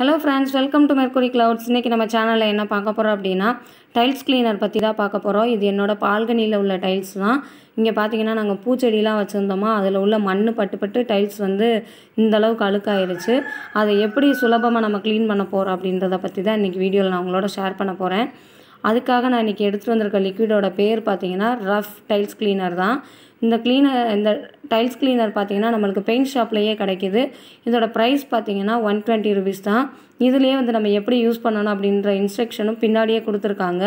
hello friends welcome to Mercury Clouds இன்றைக்கி நம்ம சேனலில் என்ன பார்க்க போகிறோம் அப்படின்னா டைல்ஸ் கிளீனர் பற்றி தான் பார்க்க போகிறோம் இது என்னோடய பால்கனியில் உள்ள டைல்ஸ் தான் இங்கே பார்த்தீங்கன்னா நாங்கள் பூச்செடிலாம் வச்சுருந்தோமா அதில் உள்ள மண் பட்டுப்பட்டு டைல்ஸ் வந்து இந்தளவுக்கு அழுக்காயிருச்சு அதை எப்படி சுலபமாக நம்ம க்ளீன் பண்ண போகிறோம் அப்படின்றத பற்றி தான் இன்றைக்கி வீடியோவில் நான் உங்களோட ஷேர் பண்ண போகிறேன் அதுக்காக நான் இன்றைக்கி எடுத்துகிட்டு வந்திருக்க லிக்விடோட பேர் பார்த்தீங்கன்னா ரஃப் டைல்ஸ் கிளீனர் தான் இந்த க்ளீனர் இந்த டைல்ஸ் கிளீனர் பார்த்தீங்கன்னா நம்மளுக்கு பெயிண்ட் ஷாப்லேயே கிடைக்கிது இதோட ப்ரைஸ் பார்த்தீங்கன்னா ஒன் டுவெண்ட்டி ருபீஸ் தான் இதுலேயே வந்து நம்ம எப்படி யூஸ் பண்ணணும் அப்படின்ற இன்ஸ்ட்ரக்ஷனும் பின்னாடியே கொடுத்துருக்காங்க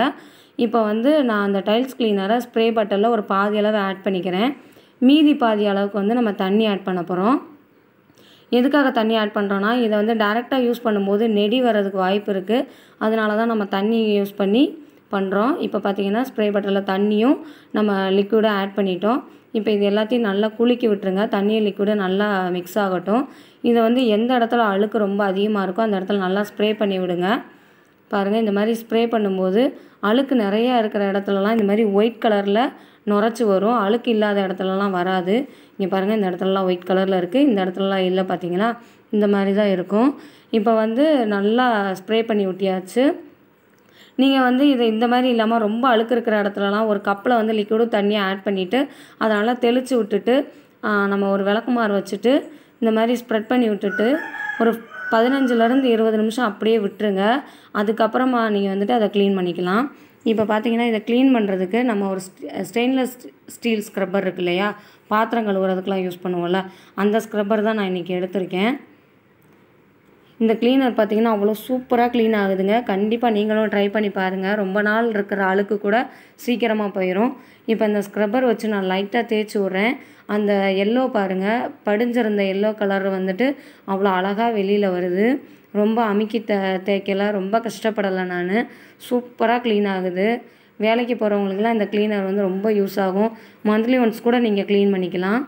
இப்போ வந்து நான் அந்த டைல்ஸ் கிளீனரை ஸ்ப்ரே பாட்டலில் ஒரு பாதி அளவு ஆட் பண்ணிக்கிறேன் மீதி பாதி அளவுக்கு வந்து நம்ம தண்ணி ஆட் பண்ண போகிறோம் எதுக்காக தண்ணி ஆட் பண்ணுறோன்னா இதை வந்து டேரெக்டாக யூஸ் பண்ணும்போது நெடி வர்றதுக்கு வாய்ப்பு இருக்குது அதனால தான் நம்ம தண்ணி யூஸ் பண்ணி பண்ணுறோம் இப்போ பார்த்தீங்கன்னா ஸ்ப்ரே பாட்டிலில் தண்ணியும் நம்ம லிக்விடாக ஆட் பண்ணிட்டோம் இப்போ இது எல்லாத்தையும் நல்லா குளிக்கி விட்டுருங்க தண்ணியும் லிக்விடும் நல்லா மிக்ஸ் ஆகட்டும் இதை வந்து எந்த இடத்துல அழுக்கு ரொம்ப அதிகமாக இருக்கோ அந்த இடத்துல நல்லா ஸ்ப்ரே பண்ணி விடுங்க பாருங்கள் இந்த மாதிரி ஸ்ப்ரே பண்ணும்போது அழுக்கு நிறையா இருக்கிற இடத்துலலாம் இந்த மாதிரி ஒயிட் கலரில் நுரைச்சி வரும் அழுக்கு இல்லாத இடத்துலலாம் வராது இங்கே பாருங்கள் இந்த இடத்துலலாம் ஒயிட் கலரில் இருக்குது இந்த இடத்துலலாம் இல்லை பார்த்தீங்களா இந்த மாதிரி தான் இருக்கும் இப்போ வந்து நல்லா ஸ்ப்ரே பண்ணி விட்டியாச்சு நீங்கள் வந்து இது இந்த மாதிரி இல்லாமல் ரொம்ப அழுக்கு இருக்கிற இடத்துலலாம் ஒரு கப்பில் வந்து லிக்விடும் தண்ணியை ஆட் பண்ணிவிட்டு அதனால் தெளித்து விட்டுட்டு நம்ம ஒரு விளக்குமாறு வச்சுட்டு இந்த மாதிரி ஸ்ப்ரெட் பண்ணி விட்டுட்டு ஒரு பதினஞ்சுலேருந்து இருபது நிமிஷம் அப்படியே விட்டுருங்க அதுக்கப்புறமா நீங்கள் வந்துட்டு அதை க்ளீன் பண்ணிக்கலாம் இப்போ பார்த்தீங்கன்னா இதை க்ளீன் பண்ணுறதுக்கு நம்ம ஒரு ஸ்டெயின்லெஸ் ஸ்டீல் ஸ்க்ரப்பர் இருக்கு இல்லையா பாத்திரம் கழுவுறதுக்கெலாம் யூஸ் பண்ணுவோம்ல அந்த ஸ்க்ரப்பர் தான் நான் இன்றைக்கி எடுத்திருக்கேன் இந்த க்ளீனர் பார்த்திங்கன்னா அவ்வளோ சூப்பராக க்ளீன் ஆகுதுங்க கண்டிப்பாக நீங்களும் ட்ரை பண்ணி பாருங்கள் ரொம்ப நாள் இருக்கிற அழுக்கு கூட சீக்கிரமாக போயிடும் இப்போ இந்த ஸ்க்ரப்பர் வச்சு நான் லைட்டாக தேய்ச்சி விட்றேன் அந்த எல்லோ பாருங்கள் படிஞ்சிருந்த எல்லோ கலர் வந்துட்டு அவ்வளோ அழகாக வெளியில் வருது ரொம்ப அமுக்கி த தேய்க்கல ரொம்ப கஷ்டப்படலை நான் சூப்பராக க்ளீன் ஆகுது வேலைக்கு போகிறவங்களுக்குலாம் இந்த க்ளீனர் வந்து ரொம்ப யூஸ் ஆகும் மந்த்லி ஒன்ஸ் கூட நீங்கள் க்ளீன் பண்ணிக்கலாம்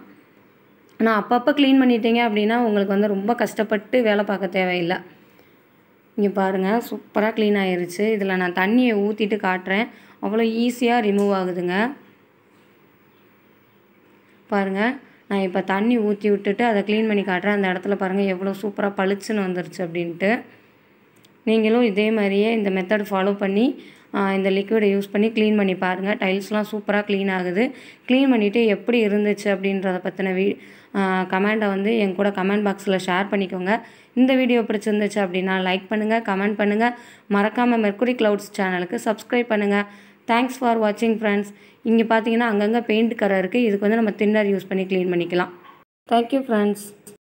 ஆனால் அப்பப்போ க்ளீன் பண்ணிட்டீங்க அப்படின்னா உங்களுக்கு வந்து ரொம்ப கஷ்டப்பட்டு வேலை பார்க்க தேவையில்லை இங்கே பாருங்கள் சூப்பராக க்ளீன் ஆகிருச்சு இதில் நான் தண்ணியை ஊற்றிட்டு காட்டுறேன் அவ்வளோ ஈஸியாக ரிமூவ் ஆகுதுங்க பாருங்கள் நான் இப்போ தண்ணி ஊற்றி விட்டுட்டு அதை க்ளீன் பண்ணி காட்டுறேன் அந்த இடத்துல பாருங்கள் எவ்வளோ சூப்பராக பளிச்சுன்னு வந்துருச்சு அப்படின்ட்டு நீங்களும் இதே மாதிரியே இந்த மெத்தட் ஃபாலோ பண்ணி இந்த லிக்விடை யூஸ் பண்ணி க்ளீன் பண்ணி பாருங்கள் டைல்ஸ்லாம் சூப்பராக க்ளீன் ஆகுது க்ளீன் பண்ணிவிட்டு எப்படி இருந்துச்சு அப்படின்றத பற்றின வீ கமெண்டை வந்து என் கூட கமெண்ட் பாக்ஸில் ஷேர் பண்ணிக்கோங்க இந்த வீடியோ பிடிச்சிருந்துச்சு அப்படின்னா லைக் பண்ணுங்கள் கமெண்ட் பண்ணுங்கள் மறக்காமல் மெர்குரி க்ளவுட்ஸ் சேனலுக்கு சப்ஸ்கிரைப் பண்ணுங்கள் தேங்க்ஸ் ஃபார் வாட்சிங் ஃப்ரெண்ட்ஸ் இங்கே பார்த்தீங்கன்னா அங்கங்கே பெயிண்ட் கரை இருக்குது இதுக்கு வந்து நம்ம தின்னர் யூஸ் பண்ணி க்ளீன் பண்ணிக்கலாம் தேங்க்யூ ஃப்ரெண்ட்ஸ்